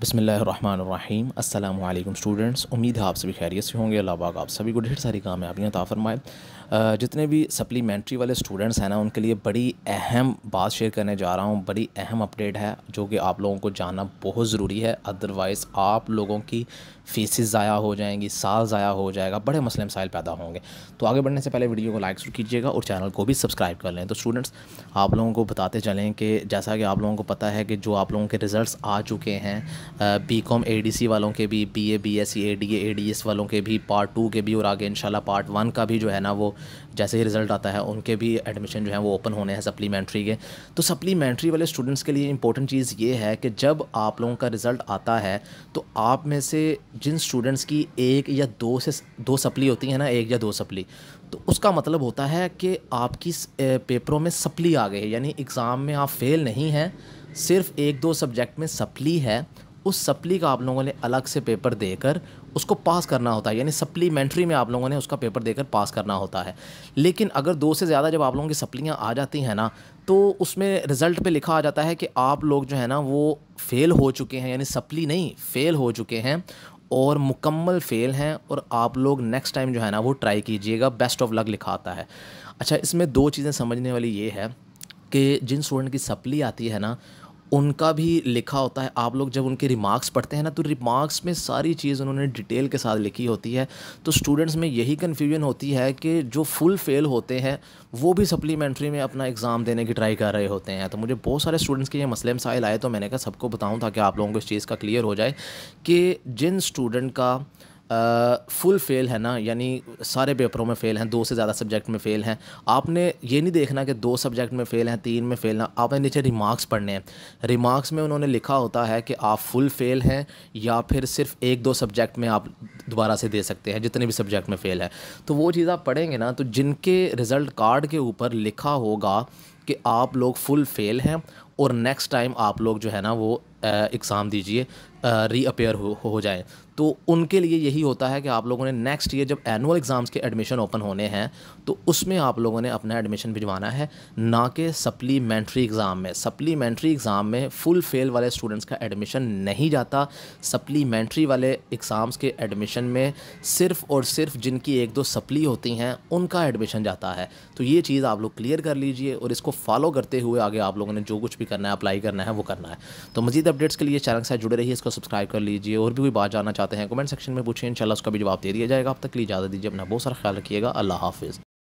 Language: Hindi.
बसमीम् अल्लाम स्टूडेंट्स उम्मीद है आप सभी खैरियत से होंगे अल्लाह आप सभी को ढेर सारी कामयाबियाँ अता जितने भी सप्लीमेंट्री वाले स्टूडेंट्स हैं ना उनके लिए बड़ी अहम बात शेयर करने जा रहा हूँ बड़ी अहम अपडेट है जो कि आप लोगों को जानना बहुत ज़रूरी है अदरवाइज़ आप लोगों की फीसिस ज़ाया हो जाएंगी साल ज़ाया हो जाएगा बड़े मसले मसाइल पैदा होंगे तो आगे बढ़ने से पहले वीडियो को लाइक कीजिएगा और चैनल को भी सब्सक्राइब कर लें तो स्टूडेंट्स आप लोगों को बताते चलें कि जैसा कि आप लोगों को पता है कि जो आप लोगों के रिज़ल्ट आ चुके हैं B com A D C वालों के भी B A B S C A D A D S वालों के भी पार्ट टू के भी और आगे इंशाल्लाह पार्ट वन का भी जो है ना वो जैसे ही रिज़ल्ट आता है उनके भी एडमिशन जो है वो ओपन होने हैं सप्लीमेंट्री के तो सप्लीमेंट्री वाले स्टूडेंट्स के लिए इंपॉर्टेंट चीज़ ये है कि जब आप लोगों का रिज़ल्ट आता है तो आप में से जिन स्टूडेंट्स की एक या दो से दो सप्ली होती है ना एक या दो सप्ली तो उसका मतलब होता है कि आपकी पेपरों में सप्ली आ गई है यानी एग्ज़ाम में आप फेल नहीं हैं सिर्फ एक दो सब्जेक्ट में सप्ली है उस सप्ली का आप लोगों ने अलग से पेपर देकर उसको पास करना होता है यानी सप्लीमेंट्री में आप लोगों ने उसका पेपर देकर पास करना होता है लेकिन अगर दो से ज़्यादा जब आप लोगों की सप्लियाँ आ जाती हैं ना तो उसमें रिज़ल्ट पे लिखा आ जाता है कि आप लोग जो है ना वो फ़ेल हो चुके हैं यानी सप्ली नहीं फ़ेल हो चुके हैं और मुकम्मल फ़ेल हैं और आप लोग नेक्स्ट टाइम जो है ना वो ट्राई कीजिएगा बेस्ट ऑफ लक लिखा आता है अच्छा इसमें दो चीज़ें समझने वाली ये है कि जिन स्टूडेंट की सप्ली आती है ना उनका भी लिखा होता है आप लोग जब उनके रिमार्क्स पढ़ते हैं ना तो रिमार्क्स में सारी चीज़ उन्होंने डिटेल के साथ लिखी होती है तो स्टूडेंट्स में यही कन्फ्यूजन होती है कि जो फुल फेल होते हैं वो भी सप्लीमेंट्री में अपना एग्ज़ाम देने की ट्राई कर रहे होते हैं तो मुझे बहुत सारे स्टूडेंट्स के ये मसले मसाइल आए तो मैंने कहा सबको बताऊँ ताकि आप लोगों को इस चीज़ का क्लियर हो जाए कि जिन स्टूडेंट का फुल फेल है ना यानी सारे पेपरों में फ़ेल हैं दो से ज़्यादा सब्जेक्ट में फ़ेल हैं आपने ये नहीं देखना कि दो सब्जेक्ट में फ़ेल हैं तीन में फ़ेल हैं आपने नीचे रिमार्क्स पढ़ने हैं रिमार्क्स में उन्होंने लिखा होता है कि आप फुल फेल हैं या फिर सिर्फ एक दो सब्जेक्ट में आप दोबारा से दे सकते हैं जितने भी सब्जेक्ट में फ़ेल है तो वो चीज़ आप पढ़ेंगे ना तो जिनके रिज़ल्ट कार्ड के ऊपर लिखा होगा कि आप लोग फुल फेल हैं और नेक्स्ट टाइम आप लोग जो है ना वो एग्ज़ाम दीजिए रीअपेयर हो, हो जाए तो उनके लिए यही होता है कि आप लोगों ने नेक्स्ट ईयर जब एनुअल एग्ज़ाम्स के एडमिशन ओपन होने हैं तो उसमें आप लोगों ने अपना एडमिशन भिजवाना है ना कि सप्लीमेंट्री एग्ज़ाम में सप्लीमेंट्री एग्ज़ाम में फुल फेल वाले स्टूडेंट्स का एडमिशन नहीं जाता सप्लीमेंट्री वाले एग्ज़ाम्स के एडमिशन में सिर्फ़ और सिर्फ जिनकी एक दो सप्ली होती हैं उनका एडमिशन जाता है तो ये चीज़ आप लोग क्लियर कर लीजिए और इसको फॉलो करते हुए आगे आप लोगों ने जो कुछ भी करना है अप्लाई करना है वो करना है तो मजीद अपडेट्स के लिए चैनल के साथ जुड़े रहिए इसको सब्सक्राइब कर लीजिए और भी कोई बात जानना चाहते हैं कमेंट सेक्शन में पूछिए इनशाला उसका भी जवाब दे दिया जाएगा आप तक लिए इजाज़त दीजिए अपना बहुत सारा ख्याल रखिएगा अल्लाह हाफिज़